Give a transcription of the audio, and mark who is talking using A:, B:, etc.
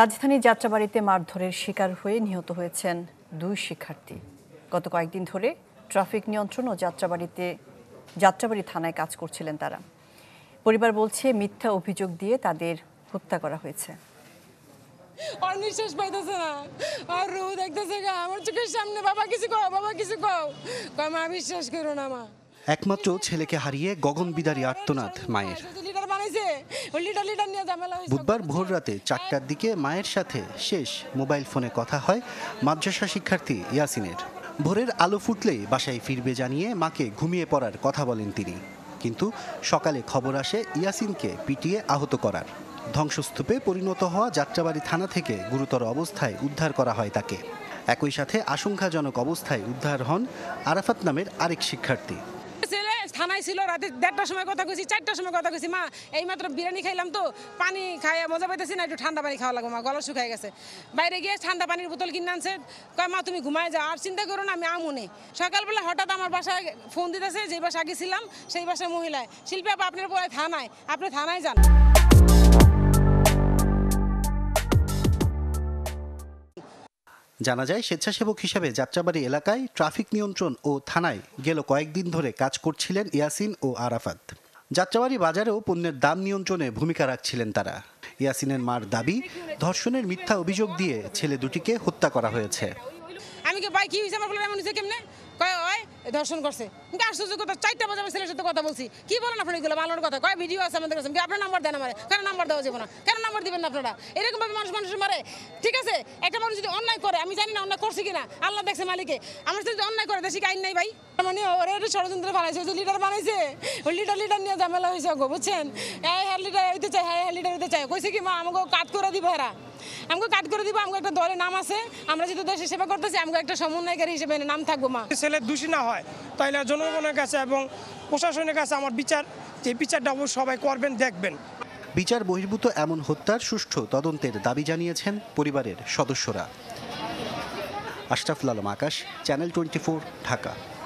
A: রাজধানীর যাত্রাবাড়িতে মারধরের শিকার হয়ে নিহত হয়েছেন দুই শিক্ষার্থী গত কয়েকদিন ধরে ট্রাফিক নিয়ন্ত্রণ ও যাত্রাবাড়িতে যাত্রাবাড়ি থানায় কাজ করছিলেন তারা পরিবার বলছে মিথ্যা অভিযোগ দিয়ে তাদের হত্যা করা হয়েছে
B: আর নিঃশ্বাস পাইতেছে না আর রু দেখতেছে আমার চোখের সামনে বাবা কিছু কও বাবা কিছু কও মা বিশ্বাস করো না মা
A: একমাত্র ছেলেকে হারিয়ে গগন বিদারী আর্তনাদ মায়ের বুধবার ভোর রাতে চারটার দিকে মায়ের সাথে শেষ মোবাইল ফোনে কথা হয় মাদ্রাসা শিক্ষার্থী ইয়াসিনের ভোরের আলো ফুটলেই বাসায় ফিরবে জানিয়ে মাকে ঘুমিয়ে পড়ার কথা বলেন তিনি কিন্তু সকালে খবর আসে ইয়াসিনকে পিটিয়ে আহত করার ধ্বংসস্তূপে পরিণত হওয়া যাত্রাবাড়ি থানা থেকে গুরুতর অবস্থায় উদ্ধার করা হয় তাকে একই সাথে আশঙ্কাজনক অবস্থায় উদ্ধার হন আরাফাত নামের আরেক শিক্ষার্থী
B: থানায় ছিল রাতে দেড়টার সময় কথা কইছি চারটার সময় কথা কইছি মা এই মাত্র বিরিয়ানি খাইলাম তো পানি খাইয়া মজা পাইতেছি না একটু ঠান্ডা পানি খাওয়া লাগবে মা গলা শুকাই গেছে বাইরে গিয়ে ঠান্ডা পানির বোতল কিনে আনছে কয় মা তুমি ঘুমায় যাও আর চিন্তা করো না আমি আমু নেই সকালবেলা হঠাৎ আমার বাসায় ফোন দিতেছে যে বাসা আগে ছিলাম সেই বাসায় মহিলায় শিল্পী আপা আপনার পরে থানায় আপনি থানায় যান
A: জানা যায় স্বেচ্ছাসেবক হিসেবে যাত্রাবাড়ি এলাকায় ট্রাফিক নিয়ন্ত্রণ ও থানায় গেল কয়েকদিন ধরে কাজ করছিলেন ইয়াসিন ও আরাফাত যাত্রাবাড়ি বাজারেও পণ্যের দাম নিয়ন্ত্রণে ভূমিকা রাখছিলেন তারা ইয়াসিনের মার দাবি ধর্ষণের মিথ্যা অভিযোগ দিয়ে ছেলে দুটিকে হত্যা করা হয়েছে
B: আমি কি ভাই কি হয়েছে আমার বলে কেমনে কয় ওই ধর্ষণ করছে আশ্চর্য কথা চারটা বাজে আমি ছেলের সাথে কথা বলছি কি বলেন আপনার এগুলো মালানোর কথা কয় ভিডিও আছে আমাদের কাছে আপনার নাম্বার দেন আমার কেন নাম্বার দেওয়া যাবে না কেন নাম্বার দিবেন না আপনারা এরকমভাবে মানুষ মানুষের মারে ঠিক আছে একটা মানুষ যদি অন্যায় করে আমি জানি না অন্যায় করছে কিনা আল্লাহ দেখছে মালিকে আমার যদি অন্যায় করে দেশে আইন নাই ভাই মানে ওরা একটা ষড়যন্ত্র বানাইছে যে লিডার বানাইছে ওই লিডার লিডার নিয়ে ঝামেলা হয়েছে গো বুঝছেন হ্যাঁ, হ্যাঁ হ্যাঁ লিডার হইতে চাই হ্যাঁ হ্যাঁ লিডার হইতে চাই কইছে কি মা আমাকে কাত করে দিব হেরা আমাকে কাজ করে দিব আমাকে একটা দলের নাম আছে আমরা যেহেতু দেশের সেবা করতেছি আমাকে একটা সমন্বয়কারী হিসেবে নাম থাকবো মা ছেলে দোষী না হয় তাইলে জনগণের কাছে এবং প্রশাসনের কাছে আমার
A: বিচার যে বিচারটা অবশ্য সবাই করবেন দেখবেন বিচার বহির্ভূত এমন হত্যার সুষ্ঠু তদন্তের দাবি জানিয়েছেন পরিবারের সদস্যরা আশরাফুল আলম আকাশ চ্যানেল টোয়েন্টি ঢাকা